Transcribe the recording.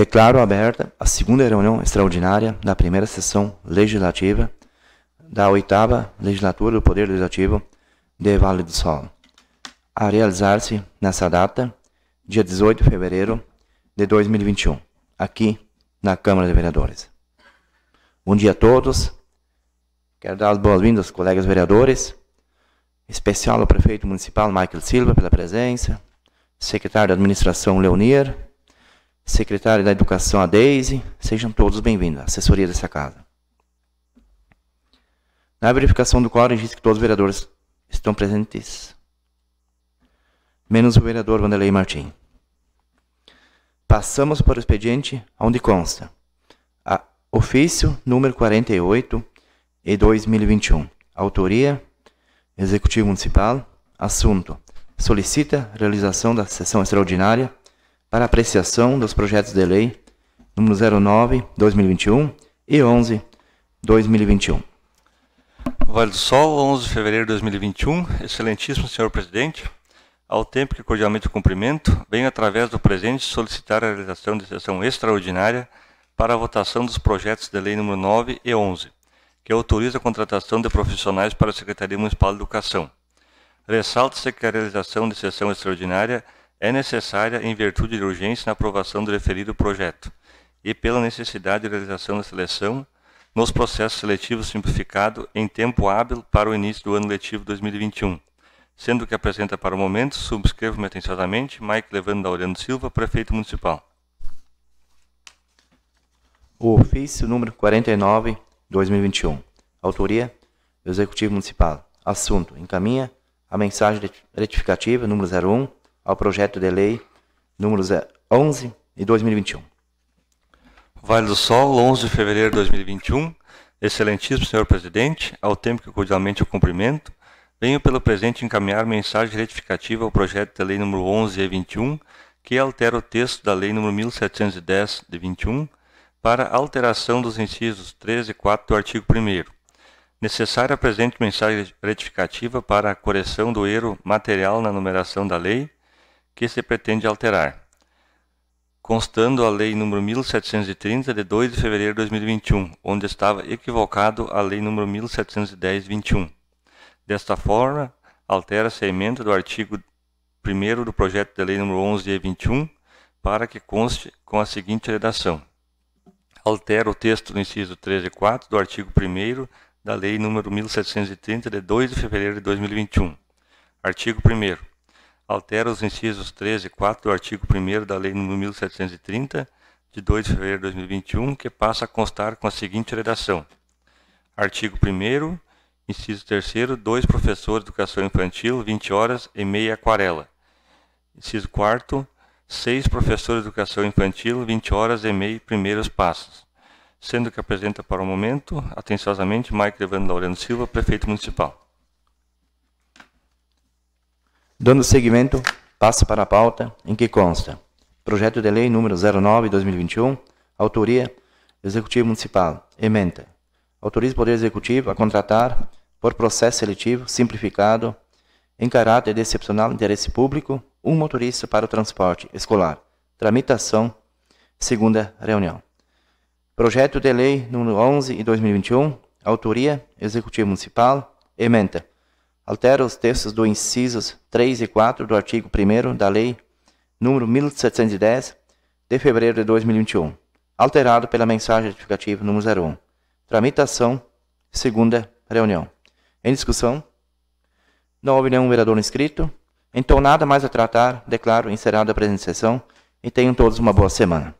Declaro aberta a segunda reunião extraordinária da primeira sessão legislativa da oitava legislatura do Poder Legislativo de Vale do Sol, a realizar-se nessa data, dia 18 de fevereiro de 2021, aqui na Câmara de Vereadores. Bom dia a todos. Quero dar as boas-vindas aos colegas vereadores, especial ao prefeito municipal Michael Silva pela presença, secretário de administração Leonir, secretária da Educação, a Deise. Sejam todos bem-vindos à assessoria dessa casa. Na verificação do quórum, diz que todos os vereadores estão presentes, menos o vereador Vanderlei Martins. Passamos para o expediente onde consta a ofício número 48 e 2021. Autoria: Executivo Municipal. Assunto: Solicita realização da sessão extraordinária para apreciação dos projetos de lei número 09/2021 e 11/2021. Vale do Sol, 11 de fevereiro de 2021. Excelentíssimo senhor presidente, ao tempo que cordialmente cumprimento, venho através do presente solicitar a realização de sessão extraordinária para a votação dos projetos de lei número 9 e 11, que autoriza a contratação de profissionais para a Secretaria Municipal de Educação. Ressalta-se que a realização de sessão extraordinária é necessária em virtude de urgência na aprovação do referido projeto e pela necessidade de realização da seleção nos processos seletivos simplificado em tempo hábil para o início do ano letivo 2021. Sendo que apresenta para o momento, subscrevo-me atenciosamente, Mike Levando da Aureliano Silva, Prefeito Municipal. O ofício número 49, 2021. Autoria, Executivo Municipal. Assunto, encaminha a mensagem retificativa número 01, ao projeto de lei números 11 e 2021. Vale do Sol, 11 de fevereiro de 2021. Excelentíssimo senhor presidente, ao tempo que cordialmente o cumprimento, venho pelo presente encaminhar mensagem retificativa ao projeto de lei número 11 e 21, que altera o texto da lei número 1710 de 21 para alteração dos incisos 3 e 4 do artigo 1 Necessária presente mensagem retificativa para a correção do erro material na numeração da lei, que se pretende alterar, constando a Lei Número 1730 de 2 de fevereiro de 2021, onde estava equivocado a Lei Número 1710/21. Desta forma, altera-se a emenda do artigo 1 do projeto de lei Número 11/21 para que conste com a seguinte redação: altera o texto do inciso 3 e 4 do artigo 1 da Lei Número 1730 de 2 de fevereiro de 2021. Artigo 1 altera os incisos 13 e 4 do artigo 1 da Lei nº 1730, de 2 de fevereiro de 2021, que passa a constar com a seguinte redação. Artigo 1 inciso 3 dois professores de educação infantil, 20 horas e meia aquarela. Inciso 4 seis professores de educação infantil, 20 horas e meia primeiros passos. Sendo que apresenta para o momento, atenciosamente, Mike Levando Laureano Silva, prefeito municipal. Dando seguimento, passa para a pauta em que consta Projeto de Lei número 09-2021, autoria Executivo Municipal, ementa Autoriza o Poder Executivo a contratar, por processo seletivo simplificado, em caráter de excepcional interesse público, um motorista para o transporte escolar. Tramitação, segunda reunião. Projeto de Lei número 11 2021, autoria Executivo Municipal, ementa altera os textos do incisos 3 e 4 do artigo 1 da Lei Número 1710, de fevereiro de 2021, alterado pela mensagem justificativa nº 01. Tramitação, segunda reunião. Em discussão? Não houve nenhum vereador inscrito. Então, nada mais a tratar. Declaro encerrada a presente sessão e tenham todos uma boa semana.